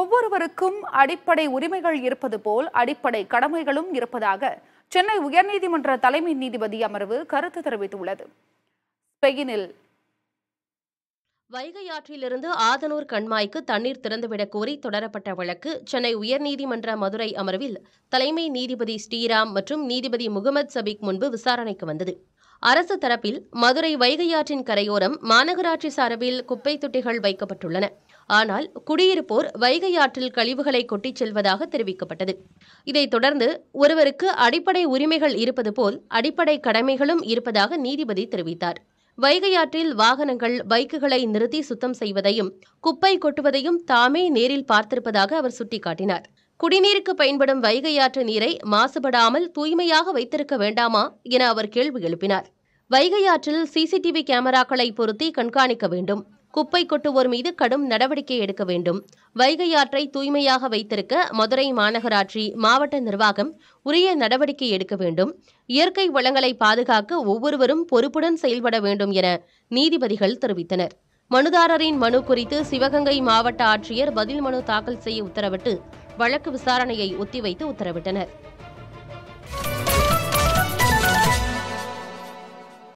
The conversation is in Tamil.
ஒவ்வொருவருக்கும் அடிப்படை உரிமைகள் இருப்பது போல் அடிப்படை கடமைகளும் இருப்பதாக சென்னை உயர்நீதிமன்ற தலைமை நீதிபதி அமர்வு கருத்து தெரிவித்துள்ளது ஸ்பெயினில் ஆற்றிலிருந்து ஆதனூர் கண்மாய்க்கு தண்ணீர் திறந்துவிடக் கோரி தொடரப்பட்ட வழக்கு சென்னை உயர்நீதிமன்ற மதுரை அமர்வில் தலைமை நீதிபதி ஸ்ரீராம் மற்றும் நீதிபதி முகமது சபிக் முன்பு விசாரணைக்கு வந்தது அரசு தரப்பில் மதுரை வைகையாற்றின் கரையோரம் மாநகராட்சி சார்பில் குப்பை தொட்டிகள் வைக்கப்பட்டுள்ளன ஆனால் குடியிருப்போர் வைகை ஆற்றில் கழிவுகளை கொட்டிச் செல்வதாக தெரிவிக்கப்பட்டது இதைத் தொடர்ந்து ஒருவருக்கு அடிப்படை உரிமைகள் இருப்பது போல் அடிப்படை கடமைகளும் இருப்பதாக நீதிபதி தெரிவித்தார் வைகையாற்றில் வாகனங்கள் பைக்குகளை நிறுத்தி சுத்தம் செய்வதையும் குப்பை கொட்டுவதையும் தாமே நேரில் பார்த்திருப்பதாக அவர் சுட்டிக்காட்டினார் குடிநீருக்கு பயன்படும் வைகையாற்று நீரை மாசுபடாமல் தூய்மையாக வைத்திருக்க வேண்டாமா என அவர் கேள்வி எழுப்பினார் வைகையாற்றில் சிசிடிவி கேமராக்களை பொருத்தி கண்காணிக்க வேண்டும் குப்பை கொட்டுவோர் மீது கடும் நடவடிக்கை எடுக்க வேண்டும் வைகை ஆற்றை தூய்மையாக வைத்திருக்க மதுரை மாநகராட்சி மாவட்ட நிர்வாகம் உரிய நடவடிக்கை எடுக்க வேண்டும் இயற்கை வளங்களை பாதுகாக்க ஒவ்வொருவரும் பொறுப்புடன் செயல்பட வேண்டும் என நீதிபதிகள் தெரிவித்தனர் மனுதாரரின் மனு குறித்து சிவகங்கை மாவட்ட ஆட்சியர் பதில் மனு தாக்கல் செய்ய உத்தரவிட்டு வழக்கு விசாரணையை ஒத்திவைத்து உத்தரவிட்டனர்